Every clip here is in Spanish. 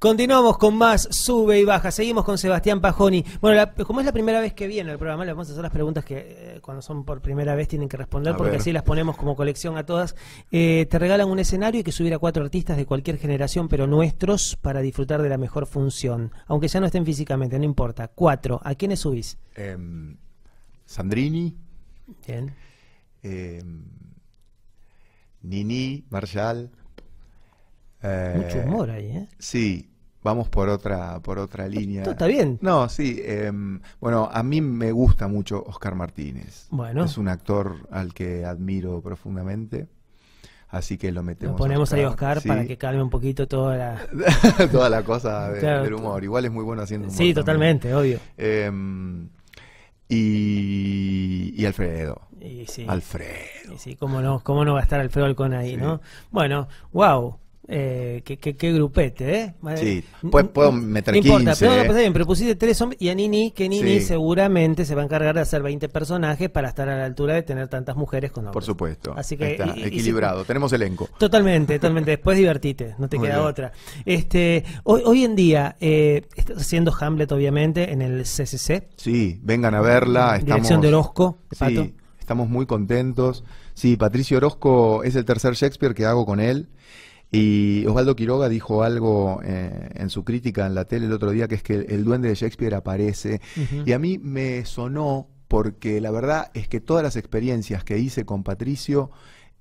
Continuamos con más sube y baja. Seguimos con Sebastián Pajoni. Bueno, como es la primera vez que viene al programa, le vamos a hacer las preguntas que eh, cuando son por primera vez tienen que responder, porque así las ponemos como colección a todas. Eh, te regalan un escenario y que subiera cuatro artistas de cualquier generación, pero nuestros, para disfrutar de la mejor función. Aunque ya no estén físicamente, no importa. Cuatro. ¿A quiénes subís? Em, Sandrini. Bien. Em, Nini, Marshall. Mucho eh, humor ahí, ¿eh? Sí, vamos por otra, por otra línea. Está bien. No, sí. Em, bueno, a mí me gusta mucho Oscar Martínez. Bueno. Es un actor al que admiro profundamente. Así que lo metemos. Lo ponemos a Oscar, ahí Oscar para que calme un poquito toda la. toda la cosa del humor. Igual es muy bueno haciendo humor. Sí, totalmente, obvio. Em, y, y Alfredo. sí. Alfredo. Y sí, cómo no, cómo no va a estar Alfredo Alcón ahí, ¿no? Bueno, wow. Eh, qué, grupete, ¿eh? Sí, pues puedo mm, meter 15. Importa, pero, ¿eh? no, pero pusiste tres hombres y a Nini, que Nini seguramente se va a encargar de hacer 20 personajes para estar a la altura de tener tantas mujeres con hombres. Por supuesto. Así que. Está, equilibrado, tenemos elenco. Totalmente, totalmente. Después divertite, no te queda otra. este hoy, hoy en día, eh, estás haciendo Hamlet, obviamente, en el CCC. Sí, vengan a verla. Estamos... Dirección de Orozco, sí. estamos muy contentos. Sí, Patricio Orozco es el tercer Shakespeare que hago con él. Y Osvaldo Quiroga dijo algo eh, en su crítica en la tele el otro día, que es que el, duende de Shakespeare aparece. Y a mí me sonó porque la verdad es que todas las experiencias que hice con Patricio,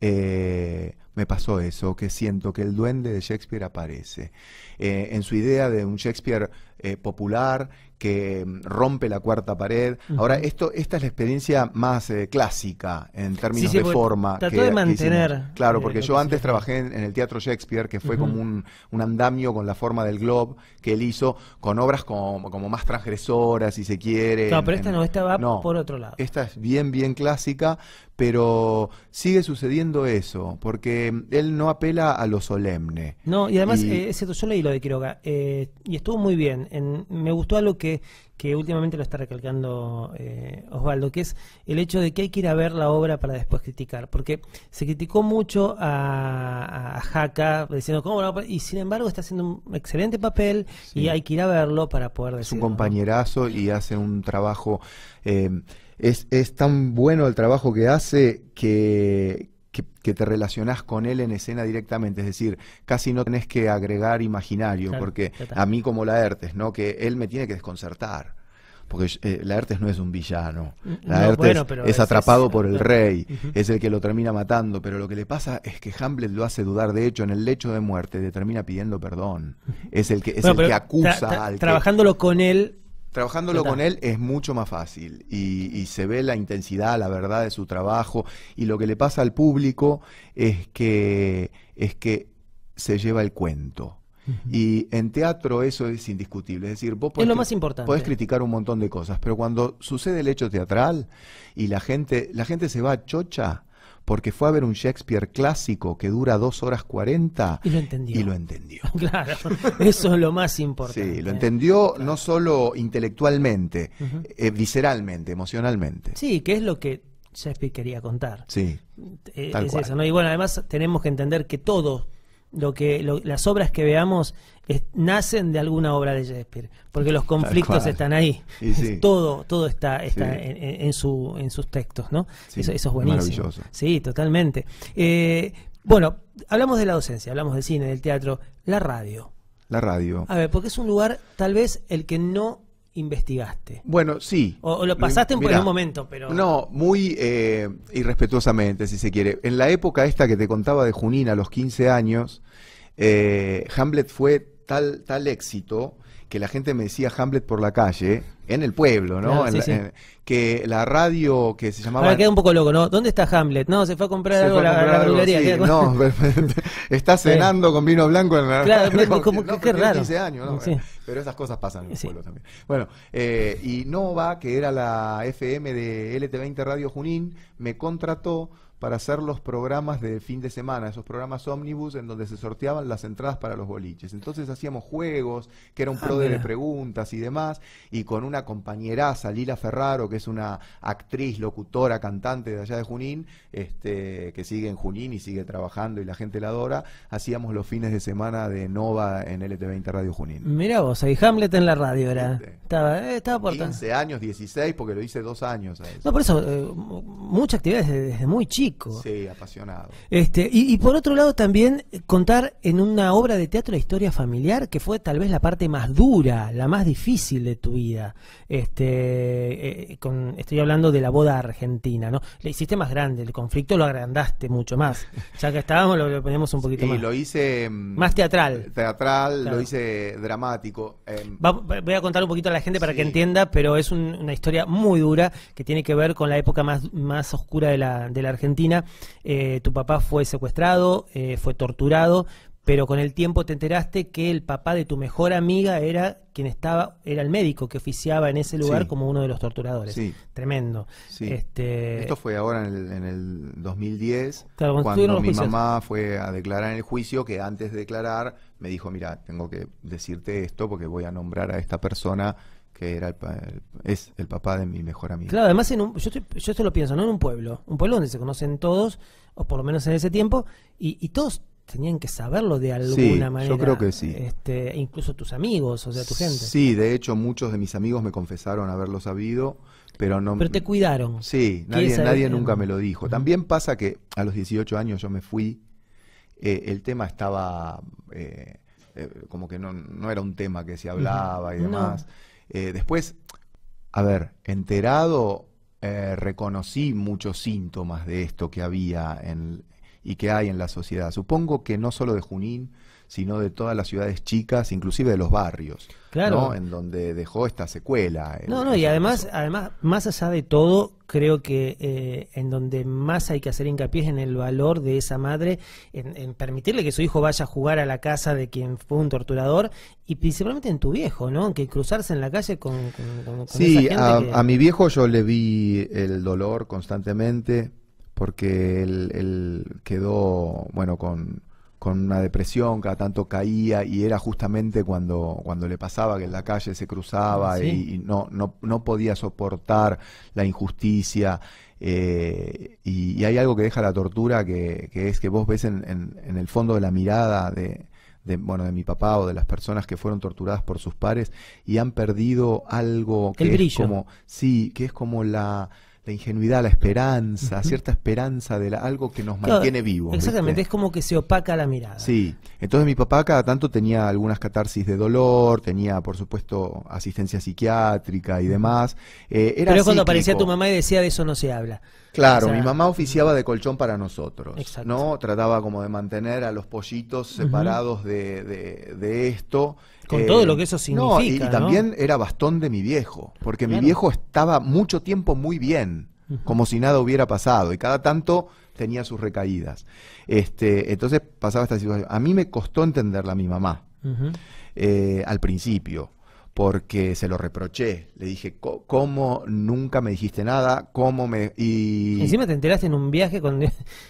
eh, me pasó eso, que siento que el duende de Shakespeare aparece. Eh, en su idea de un Shakespeare eh, popular, que mm, rompe la cuarta pared. Ahora, esto, esta es la experiencia más eh, clásica en términos de forma. Trató de mantener. claro, eh, porque yo antes trabajé en, el Teatro Shakespeare, que fue como un, andamio con la forma del globe que él hizo, con obras como, más transgresoras, si se quiere. no, pero esta no, esta va por otro lado. Esta es bien, bien clásica, pero sigue sucediendo eso, porque mm, él no apela a lo solemne. No, y además, yo leí lo de Quiroga, y estuvo muy bien me gustó algo que, que últimamente lo está recalcando eh, Osvaldo, que es el hecho de que hay que ir a ver la obra para después criticar, porque se criticó mucho a, Jaca diciendo cómo y sin embargo está haciendo un excelente papel y hay que ir a verlo para poder decir. Es un compañerazo y hace un trabajo. Eh, es, es tan bueno el trabajo que hace que que, te relacionás con él en escena directamente, es decir, casi no tenés que agregar imaginario, porque a mí como Laertes, ¿no? que él me tiene que desconcertar porque eh, la Laertes no es un villano. Mm, Laertes es, atrapado por el rey, es el que lo termina matando, pero lo que le pasa es que Hamlet lo hace dudar, de hecho, en el lecho de muerte le termina pidiendo perdón. Es el que, es el que acusa al Trabajándolo con él Trabajándolo con él es mucho más fácil y, se ve la intensidad, la verdad de su trabajo y lo que le pasa al público es que, es que se lleva el cuento. Y en teatro eso es indiscutible. Es decir, vos podés, criticar un montón de cosas, pero cuando sucede el hecho teatral y la gente, la gente se va chocha, porque fue a ver un Shakespeare clásico que dura dos horas cuarenta. Y lo entendió. Y lo entendió. claro, eso es lo más importante. Sí, lo entendió no solo intelectualmente, eh, visceralmente, emocionalmente. Sí, que es lo que Shakespeare quería contar. Sí. Eh, es eso, ¿no? Y bueno, además tenemos que entender que todo lo que las obras que veamos nacen de alguna obra de Shakespeare, porque los conflictos están ahí. Todo todo está, está en, su, en sus textos, ¿no? Eso, es buenísimo. Sí, totalmente. Eh, bueno, hablamos de la docencia, hablamos del cine, del teatro, la radio. La radio. A ver, porque es un lugar tal vez el que no investigaste. Bueno, sí. O, lo pasaste en un momento, pero... No, muy eh, irrespetuosamente, si se quiere. En la época esta que te contaba de Junín a los 15 años, eh, Hamlet fue tal, tal éxito que la gente me decía Hamlet por la calle, en el pueblo, ¿no? que la radio que se llamaba... queda un poco loco, ¿no? ¿Dónde está Hamlet? No, se fue a comprar algo a la, biblioteca no, está cenando con vino blanco en la... Claro, qué raro. años, Pero esas cosas pasan en el pueblo también. Bueno, eh, y Nova, que era la FM de LT20 Radio Junín, me contrató para hacer los programas de fin de semana, esos programas ómnibus en donde se sorteaban las entradas para los boliches. Entonces hacíamos juegos, que era un ah, pro de preguntas y demás, y con una compañeraza, Lila Ferraro, que es una actriz, locutora, cantante de allá de Junín, este, que sigue en Junín y sigue trabajando y la gente la adora, hacíamos los fines de semana de Nova en LT20 Radio Junín. Mira vos, ahí Hamlet en la radio era. Este, estaba, eh, estaba por 15 años, 16, porque lo hice dos años. A eso. No, por eso, eh, mucha actividad desde, muy chico. Sí, apasionado. Este, y, por otro lado también eh, contar en una obra de teatro de historia familiar, que fue tal vez la parte más dura, la más difícil de tu vida. Este, eh, con, estoy hablando de la boda argentina, ¿no? Le hiciste más grande, el conflicto lo agrandaste mucho más. Ya que estábamos, lo, ponemos un poquito más. lo hice... Mm, más teatral. Teatral, lo hice dramático. Em, voy a contar un poquito a la gente para que entienda, pero es una historia muy dura que tiene que ver con la época más, más oscura de la, de la Argentina eh, tu papá fue secuestrado, eh, fue torturado, pero con el tiempo te enteraste que el papá de tu mejor amiga era quien estaba, era el médico que oficiaba en ese lugar como uno de los torturadores. Tremendo. Este, esto fue ahora en el, 2010, cuando mi mamá fue a declarar en el juicio, que antes de declarar me dijo, mira, tengo que decirte esto porque voy a nombrar a esta persona que era el, es el papá de mi mejor amigo. Claro, además yo, yo esto lo pienso, ¿no? En un pueblo, un pueblo donde se conocen todos, o por lo menos en ese tiempo, y, todos tenían que saberlo de alguna manera. Yo creo que sí. Este, incluso tus amigos, o sea, tu gente. Sí, de hecho muchos de mis amigos me confesaron haberlo sabido, pero no... Pero te cuidaron. Sí, nadie, nadie nunca me lo dijo. También pasa que a los 18 años yo me fui, eh, el tema estaba... Eh, eh, como que no, no, era un tema que se hablaba y demás. Eh, después, a ver, enterado, eh, reconocí muchos síntomas de esto que había en, y que hay en la sociedad. Supongo que no solo de Junín, sino de todas las ciudades chicas, inclusive de los barrios, claro. en donde dejó esta secuela. No, no, y este además, además, más allá de todo, creo que eh, en donde más hay que hacer hincapié es en el valor de esa madre, en, permitirle que su hijo vaya a jugar a la casa de quien fue un torturador y principalmente en tu viejo, ¿no? Que cruzarse en la calle con... sí, a, a mi viejo yo le vi el dolor constantemente porque él, quedó, bueno, con con una depresión, cada tanto caía y era justamente cuando, cuando le pasaba que en la calle se cruzaba ah, y, no, no, no podía soportar la injusticia. Eh, y, hay algo que deja la tortura que, es que vos ves en, el fondo de la mirada de, de, bueno, de mi papá o de las personas que fueron torturadas por sus pares y han perdido algo que es como, sí, que es como la la ingenuidad, la esperanza, cierta esperanza de algo que nos mantiene vivos. Exactamente, es como que se opaca la mirada. Sí, entonces mi papá cada tanto tenía algunas catarsis de dolor, tenía por supuesto asistencia psiquiátrica y demás. Eh, era Pero cuando aparecía tu mamá y decía de eso no se habla. Claro, mi mamá oficiaba de colchón para nosotros, ¿no? Trataba como de mantener a los pollitos separados de, de, esto. Con todo lo eh, que eso significa, y, también era bastón de mi viejo, porque mi viejo estaba mucho tiempo muy bien, como si nada hubiera pasado, y cada tanto tenía sus recaídas. Este, entonces pasaba esta situación. A mí me costó entenderla mi mamá, eh, al principio porque se lo reproché. Le dije, ¿cómo nunca me dijiste nada? ¿Cómo me...? Y... Encima te enteraste en un viaje cuando...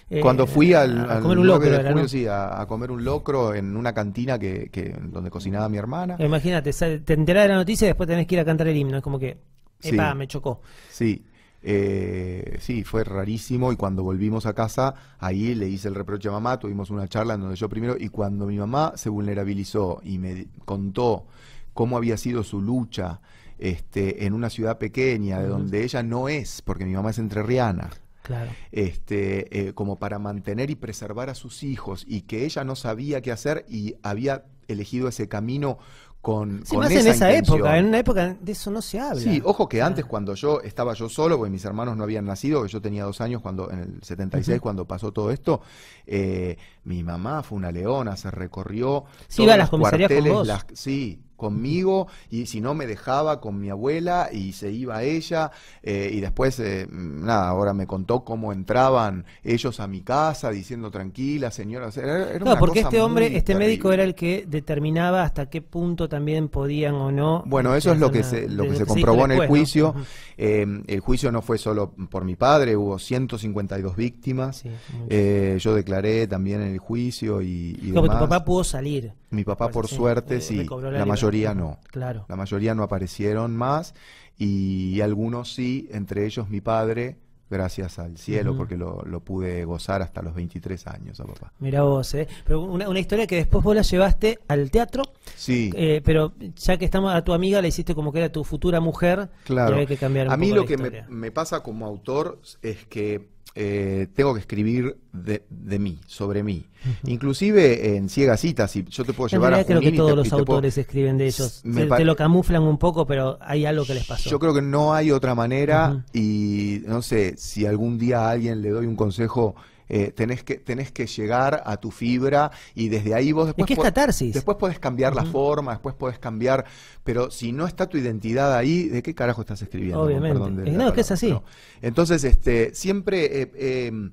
Eh, cuando fui eh, al, a, comer un locro, sí, a, comer un locro en una cantina que, donde cocinaba mi hermana. Eh, imagínate, te enterás de la noticia y después tenés que ir a cantar el himno. Es como que, epa, me chocó. Sí, sí, fue rarísimo y cuando volvimos a casa, ahí le hice el reproche a mamá, tuvimos una charla en donde yo primero, y cuando mi mamá se vulnerabilizó y me contó cómo había sido su lucha este, en una ciudad pequeña, de donde ella no es, porque mi mamá es entrerriana. Claro. Este, eh, como para mantener y preservar a sus hijos y que ella no sabía qué hacer y había elegido ese camino con, sí, más esa en esa época, en una época de eso no se habla. Sí, ojo que ah. antes cuando yo estaba yo solo, porque mis hermanos no habían nacido, yo tenía dos años cuando, en el 76, cuando pasó todo esto, eh, mi mamá fue una leona, se recorrió sí, iba a las comisarías con vos. sí, conmigo y si no me dejaba con mi abuela y se iba ella eh, y después eh, nada ahora me contó cómo entraban ellos a mi casa diciendo tranquila señora era, no, porque este hombre este médico era el que determinaba hasta qué punto también podían o no bueno este, eso es lo que se lo que se comprobó en el juicio eh, el juicio no fue solo por mi padre hubo 152 víctimas yo declaré también en el juicio y, tu papá pudo salir mi papá pues por suerte sí la mayoría mayoría no. Claro. La mayoría no aparecieron más y, algunos sí, entre ellos mi padre, gracias al cielo, porque lo, pude gozar hasta los 23 años papá. Mira vos, ¿eh? Pero una, historia que después vos la llevaste al teatro. Sí. Eh, pero ya que estamos a tu amiga, le hiciste como que era tu futura mujer. Claro. Que a mí lo que me, pasa como autor es que eh, tengo que escribir de, mí, sobre mí. Inclusive en ciegas citas, si yo te puedo llevar a creo que todos los autores escriben de ellos. te lo camuflan un poco, pero hay algo que les pasó. Yo creo que no hay otra manera y no sé, si algún día a alguien le doy un consejo eh, tenés, que, tenés que llegar a tu fibra y desde ahí vos después... Después podés cambiar la forma, después podés cambiar, pero si no está tu identidad ahí, ¿de qué carajo estás escribiendo? Obviamente. Eh, no, es que es así. Entonces, este, siempre... Eh, mm,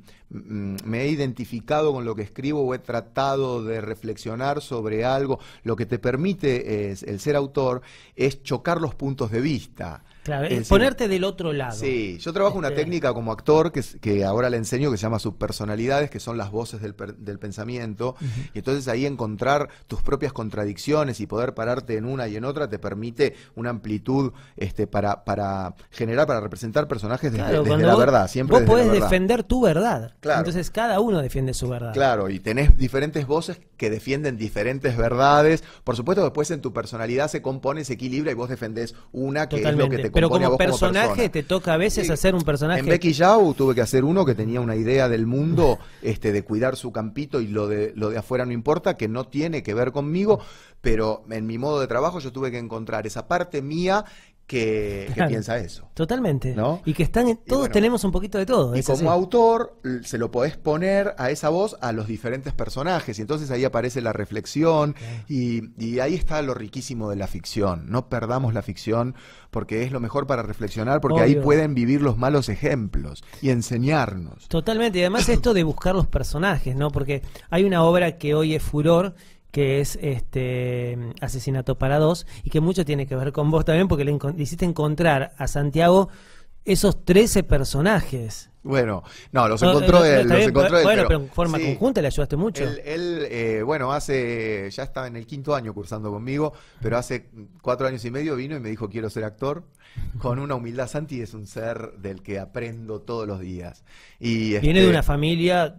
me he identificado con lo que escribo o he tratado de reflexionar sobre algo. Lo que te permite el ser autor es chocar los puntos de vista. Claro, es ponerte del otro lado. Sí, yo trabajo una este, técnica como actor que, ahora le enseño que se llama subpersonalidades, que son las voces del, pensamiento. Y entonces ahí encontrar tus propias contradicciones y poder pararte en una y en otra te permite una amplitud este, para, para generar, para representar personajes desde, la verdad. Siempre vos podés defender tu verdad. Claro. Entonces cada uno defiende su verdad. Claro, y tenés diferentes voces que defienden diferentes verdades. Por supuesto, después en tu personalidad se compone, se equilibra y vos defendés una que es lo que te pero como personaje te toca a veces hacer un personaje. En Becky Yao tuve que hacer uno que tenía una idea del mundo, este, de cuidar su campito y lo de, lo de afuera no importa, que no tiene que ver conmigo, pero en mi modo de trabajo yo tuve que encontrar esa parte mía que, piensa eso. Totalmente. ¿no? Y que están en, todos tenemos un poquito de todo. Y como autor se lo podés poner a esa voz a los diferentes personajes y entonces ahí aparece la reflexión y, ahí está lo riquísimo de la ficción. No perdamos la ficción porque es lo mejor para reflexionar porque ahí pueden vivir los malos ejemplos y enseñarnos. Totalmente. Y además esto de buscar los personajes, ¿no? Porque hay una obra que hoy es furor que es este Asesinato para dos, y que mucho tiene que ver con vos también, porque le, hiciste encontrar a Santiago esos 13 personajes. Bueno, no, los encontró él. bueno, pero, en forma conjunta le ayudaste mucho. Él, eh, bueno, hace, ya estaba en el quinto año cursando conmigo, pero hace cuatro años y medio vino y me dijo, quiero ser actor, con una humildad. Santi es un ser del que aprendo todos los días. Y, Viene de este, una familia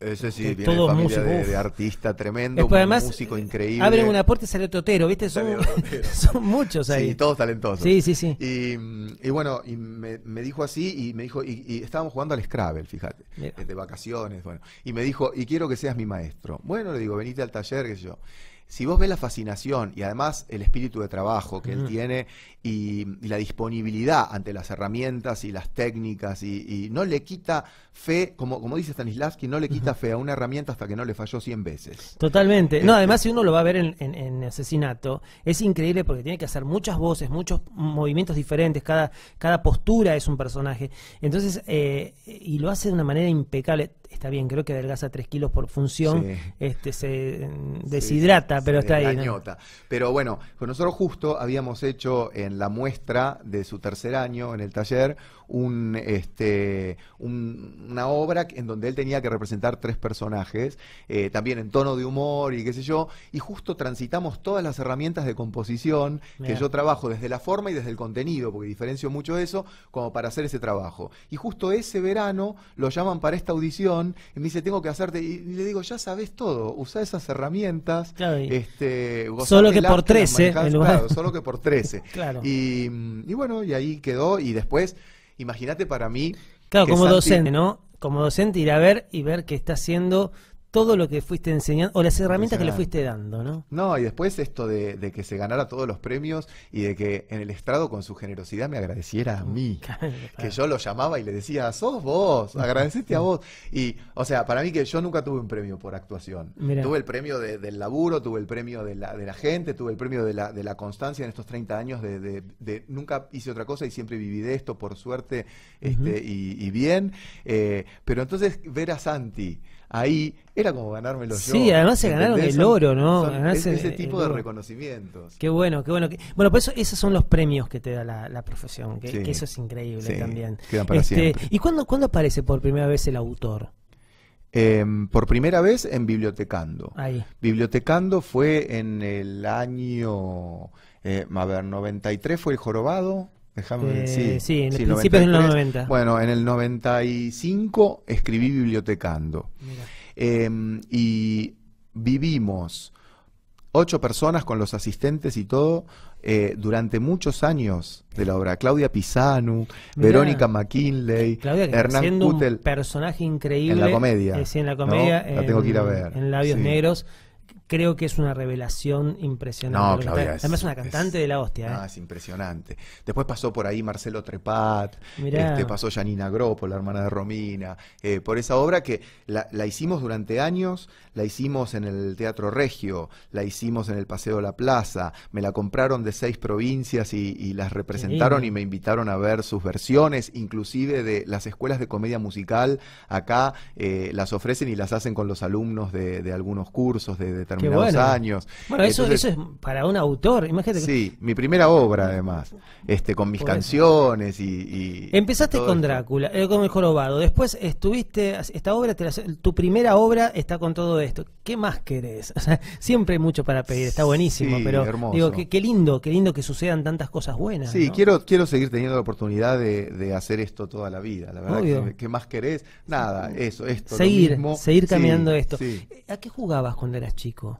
ese sí, de familia de, artista tremendo, un músico eh, increíble. Abren una puerta y sale Totero, ¿viste? Son, son muchos ahí. todos talentosos. Sí, sí, sí. Y, bueno, y me, dijo así, y me dijo, y, y estábamos jugando al Scrabble, fíjate, eh, de vacaciones, bueno. Y me dijo, y quiero que seas mi maestro. Bueno, le digo, venite al taller, qué sé yo si vos ves la fascinación y además el espíritu de trabajo que él mm. tiene y, la disponibilidad ante las herramientas y las técnicas y, no le quita fe, como, como dice Stanislavski, no le quita fe a una herramienta hasta que no le falló 100 veces. Totalmente. Este no, además si uno lo va a ver en, asesinato, es increíble porque tiene que hacer muchas voces, muchos movimientos diferentes, cada, cada postura es un personaje. Entonces, eh, y lo hace de una manera impecable. Está bien, creo que adelgaza 3 kilos por función, este se deshidrata pero está ahí. Pero bueno, nosotros justo habíamos hecho en la muestra de su tercer año en el taller un, este, una obra en donde él tenía que representar tres personajes, eh, también en tono de humor y qué sé yo, y justo transitamos todas las herramientas de composición que yo trabajo desde la forma y desde el contenido, porque diferencio mucho eso, como para hacer ese trabajo. Y justo ese verano lo llaman para esta audición y me dice, tengo que hacerte, y le digo, ya sabes todo, usa esas herramientas, claro, este, solo que por 13. solo que por 13. Y, bueno, y ahí quedó. Y después, imagínate para mí. Claro, como docente, ¿no? Como docente ir a ver y ver qué está haciendo todo lo que fuiste enseñando o las herramientas que le fuiste dando, ¿no? No, y después esto de, que se ganara todos los premios y de que en el estrado con su generosidad me agradeciera a mí, que yo lo llamaba y le decía, sos vos, agradeciste a vos. Y, o sea, para mí que yo nunca tuve un premio por actuación. Tuve el premio del laburo, tuve el premio de la, gente, tuve el premio de la, constancia en estos 30 años de, nunca hice otra cosa y siempre viví de esto, por suerte, este, y, bien. Eh, pero entonces ver a Santi ahí como ganármelo sí, yo. Sí, además se ganaron el oro, ¿no? ese tipo de reconocimientos. Qué bueno, qué bueno. bueno, por eso esos son los premios que te da la, profesión, que, eso es increíble también. Este, ¿Y cuándo, aparece por primera vez el autor? Em, por primera vez en Bibliotecando. Ahí. Bibliotecando fue en el año, eh, a ver, 93 fue el jorobado. Eh, sí, en principios de los 90. Bueno, en el 95 escribí Bibliotecando. Mira. Em, y vivimos ocho personas con los asistentes y todo eh, durante muchos años de la obra. Claudia Pisanu, Verónica McKinley, Hernán personaje increíble. Eh, en la comedia. en la tengo que ir a ver. En Labios Negros creo que es una revelación impresionante. además es una cantante de la hostia. ¿eh? Ah, es impresionante. Después pasó por ahí Marcelo Trepat, este, pasó Janina Gropo, la hermana de Romina, eh, por esa obra que la, hicimos durante años, la hicimos en el Teatro Regio, la hicimos en el Paseo de la Plaza, me la compraron de seis provincias y, las representaron y me invitaron a ver sus versiones, inclusive de las escuelas de comedia musical acá eh, las ofrecen y las hacen con los alumnos de, de algunos cursos de determinados años. Bueno, eso, es para un autor, imagínate. Sí, mi primera obra además, este, con mis canciones y, Empezaste con Drácula, eh, con El Jorobado, después estuviste, esta obra, tu primera obra está con todo esto. ¿Qué más querés? siempre hay mucho para pedir, está buenísimo, pero digo, qué, lindo, qué lindo que sucedan tantas cosas buenas. Sí, quiero, quiero seguir teniendo la oportunidad de, hacer esto toda la vida, la verdad. ¿Qué más querés? Nada, eso, esto. Seguir, seguir caminando esto. ¿A qué jugabas cuando eras chico? chico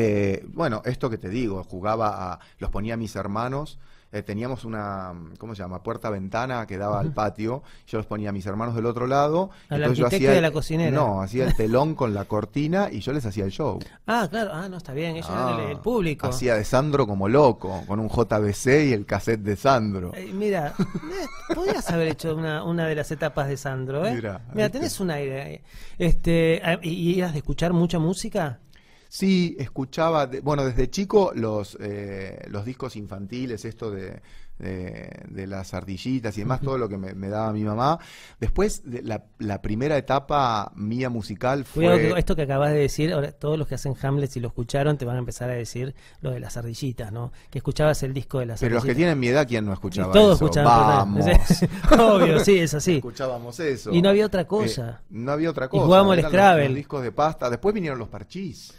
Eh, bueno, esto que te digo, jugaba a, los ponía mis hermanos. Eh, teníamos una, ¿cómo se llama? Puerta-ventana que daba al patio. Yo los ponía a mis hermanos del otro lado. Al entonces yo hacía, de la cocinera. No, hacía el telón con la cortina y yo les hacía el show. Ah, claro. Ah, no, está bien. Ellos eran el, público. Hacía de Sandro como loco, con un JBC y el cassette de Sandro. Eh, mira, podrías haber hecho una, de las etapas de Sandro, ¿eh? Mira, mira tenés un aire. Este, ah, ¿Y ibas de escuchar mucha música? Sí, escuchaba, bueno, desde chico los, eh, los discos infantiles, esto de, de, las ardillitas y demás, todo lo que me, daba mi mamá. Después, de la, la, primera etapa mía musical fue... esto que acabas de decir, ahora todos los que hacen Hamlet, si lo escucharon, te van a empezar a decir lo de las ardillitas, ¿no? Que escuchabas el disco de las ardillitas. Pero los que tienen mi edad, ¿quién no escuchaba todos eso? Obvio, sí, es así. Escuchábamos eso. Y no había otra cosa. Eh, no había otra cosa. Y jugábamos el Scrabble. discos de pasta. Después vinieron los parchís.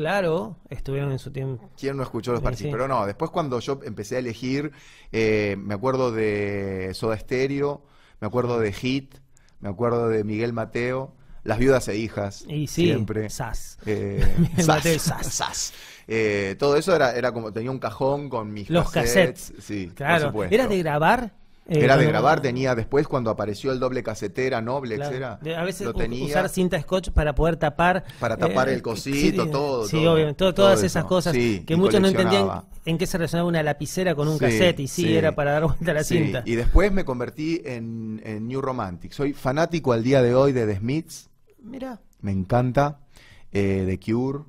Claro, estuvieron en su tiempo. ¿Quién no escuchó los partidos? Pero no, después cuando yo empecé a elegir, eh, me acuerdo de Soda Stereo, me acuerdo de Hit, me acuerdo de Miguel Mateo, Las Viudas e Hijas, y sí, siempre. Sas. Eh, eh, todo eso era, era como, tenía un cajón con mis los cassettes. sí, claro. era ¿Eras de grabar? Eh, era de grabar, tenía después cuando apareció el doble casetera, noble, claro. A veces lo tenía, usar cinta scotch para poder tapar. Para tapar eh, el cosito, todo. Sí, obviamente, todas esas cosas que muchos no entendían en qué se relacionaba una lapicera con un cassette, y sí, era para dar vuelta a la cinta. Y después me convertí en, New Romantic. Soy fanático al día de hoy de The Smiths. Mira. Me encanta. Eh, de Cure.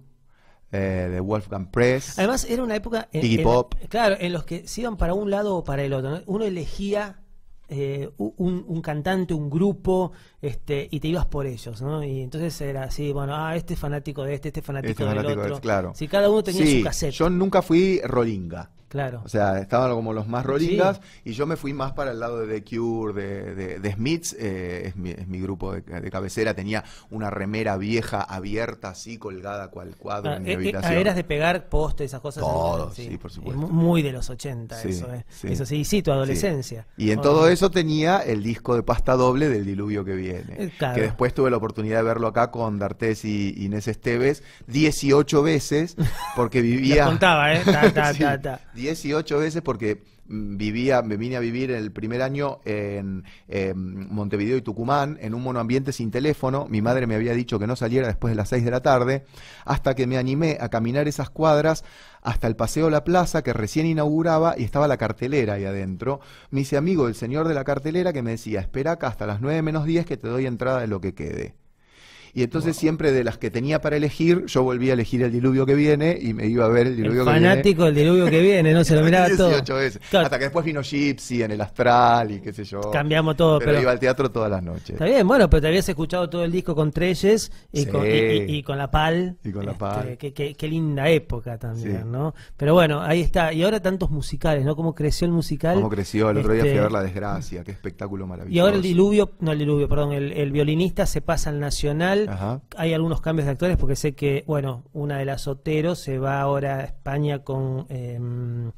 Eh, de Wolfgang Press. Además, era una época. En, Claro, en los que se iban para un lado o para el otro. Uno elegía eh, un, cantante, un grupo, este, y te ibas por ellos, Y entonces era así, bueno, ah, este fanático de este, este fanático este del otro. Este, claro. Si cada uno tenía su cassette. Yo nunca fui rolinga. Claro. O sea, estaban como los más rollingas y yo me fui más para el lado de The Cure, de, Smiths, eh, es, mi, grupo de, cabecera. Tenía una remera vieja abierta así colgada cual cuadro ah, en mi eh, eh, habitación. Ah, eras de pegar postes, esas cosas. Todo, sí. por supuesto. muy de los 80 eso, Eso sí, sí, tu adolescencia. Y en todo eso tenía el disco de pasta doble del diluvio que viene. Que después tuve la oportunidad de verlo acá con D'Artés y Inés Esteves 18 veces porque vivía... contaba, ¿eh? 18 veces porque mm, vivía, me vine a vivir el primer año en, em, Montevideo y Tucumán, en un monoambiente sin teléfono. Mi madre me había dicho que no saliera después de las 6 de la tarde, hasta que me animé a caminar esas cuadras hasta el Paseo La Plaza, que recién inauguraba y estaba la cartelera ahí adentro. Me hice amigo el señor de la cartelera que me decía, espera acá hasta las 9 menos 10 que te doy entrada de lo que quede. Y entonces siempre de las que tenía para elegir, yo volví a elegir el diluvio que viene y me iba a ver el diluvio que viene. Fanático del diluvio que viene, ¿no? Se lo miraba todo. Veces. Hasta que después vino Gypsy en el Astral y qué sé yo. Cambiamos todo. Pero, iba al teatro todas las noches. Está bien, bueno, pero te habías escuchado todo el disco con Treyes y, con, La Pal. Y con La Pal. Este, qué, linda época también, ¿no? Pero bueno, ahí está. Y ahora tantos musicales, ¿no? Cómo creció el musical. Cómo creció. El otro día fui a este, ver La Desgracia. Qué espectáculo maravilloso. Y ahora el diluvio, no el diluvio, perdón, el violinista se pasa al Nacional hay algunos cambios de actores porque sé que, bueno, una de las Otero se va ahora a España con... Em,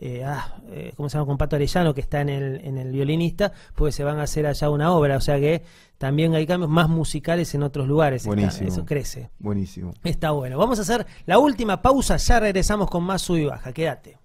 eh, ah, eh, con Pato Arellano, que está en el, en el violinista, pues se van a hacer allá una obra. O sea que también hay cambios más musicales en otros lugares. eso crece. Buenísimo. Está bueno. Vamos a hacer la última pausa, ya regresamos con más sub y baja. Quédate.